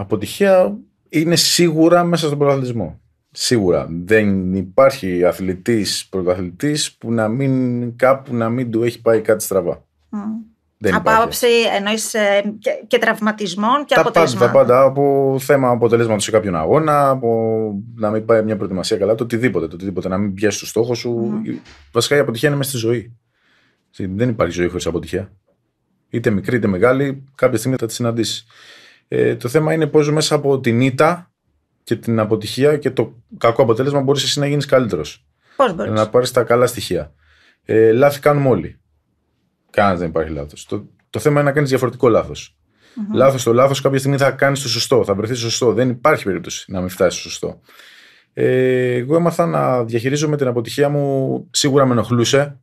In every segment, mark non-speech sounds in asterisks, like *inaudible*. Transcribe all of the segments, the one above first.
αποτυχία είναι σίγουρα μέσα στον πρωταθλητισμό. Σίγουρα. Δεν υπάρχει αθλητής, πρωταθλητής που να μην, κάπου να μην του έχει πάει κάτι στραβά. Mm. Δεν από άποψη εννοείς ε, και, και τραυματισμών και τα Πάντα, τα πάντα. Από θέμα αποτελέσματος σε κάποιον αγώνα, από να μην πάει μια προετοιμασία καλά, το οτιδήποτε. Το οτιδήποτε να μην πιάσει το στόχο σου. Βασικά η αποτυχία είναι μέσα στη ζωή. Δεν υπάρχει ζωή χωρίς αποτυχία. Είτε μικρή είτε μεγάλη, κάποια στιγμή θα τη συναντήσεις. Ε, το θέμα είναι πώς μέσα από την ήττα και την αποτυχία και το κακό αποτέλεσμα μπορείς εσύ να γίνεις καλύτερος. Πώς μπορείς Να πάρεις τα καλά στοιχεία. Ε, λάθη κάνουμε όλοι. Κανένας δεν υπάρχει λάθος. Το, το θέμα είναι να κάνεις διαφορετικο λάθος. λάθος. Λάθος το λάθος, κάποια στιγμή θα κάνεις το σωστό, θα βρεθείς σωστό. Δεν υπάρχει περίπτωση να μην φτάσεις στο σωστό. Ε, εγώ έμαθα να διαχειρίζομαι την αποτυχία μου. Σίγουρα με ενοχλούσε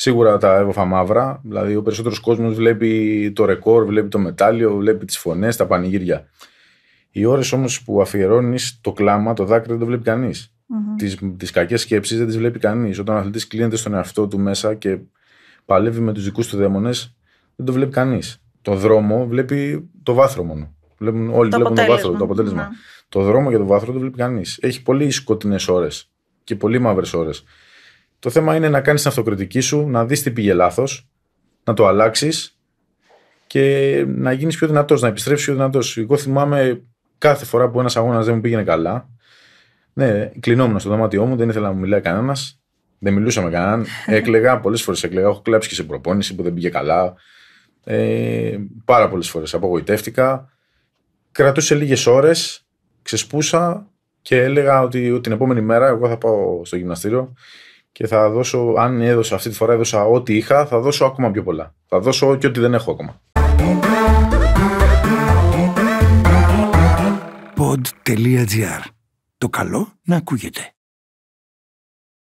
Σίγουρα τα έβαφα μαύρα. Δηλαδή, ο περισσότερος κόσμος βλέπει το ρεκόρ, βλέπει το μετάλλιο, βλέπει τις φωνές, τα πανηγύρια. Οι ώρες όμως που αφιερώνεις το κλάμα, το δάκρυ δεν το βλέπει κανείς. Mm-hmm. Τις κακές σκέψεις δεν τις βλέπει κανείς. Όταν ο αθλητής κλείνεται στον εαυτό του μέσα και παλεύει με τους δικούς του δαίμονες, δεν το βλέπει κανείς. Το δρόμο βλέπει το βάθρο μόνο. Βλέπουν, όλοι το βλέπουν το βάθρο, το αποτέλεσμα. Mm-hmm. Το δρόμο για το βάθρο δεν το βλέπει κανείς. Έχει πολύ σκοτεινές ώρες και πολύ μαύρες ώρες. Το θέμα είναι να κάνεις την αυτοκριτική σου, να δεις τι πήγε λάθος, να το αλλάξεις και να γίνεις πιο δυνατός, να επιστρέψεις πιο δυνατός. Εγώ θυμάμαι κάθε φορά που ένας αγώνας δεν μου πήγαινε καλά, ναι, κλεινόμουν στο δωμάτιό μου, δεν ήθελα να μου μιλάει κανένας. Δεν μιλούσα κανέναν. *laughs* Έκλεγα, πολλές φορές έκλεγα. Έχω κλέψει και σε προπόνηση που δεν πήγε καλά. Ε, πάρα πολλές φορές απογοητεύτηκα. Κρατούσε λίγες ώρες, ξεσπούσα και έλεγα ότι την επόμενη μέρα εγώ θα πάω στο γυμναστήριο και θα δώσω, αν έδωσα αυτή τη φορά έδωσα ό,τι είχα, θα δώσω ακόμα πιο πολλά. Θα δώσω και ό,τι δεν έχω ακόμα. Pod.gr. Το καλό να ακούγεται.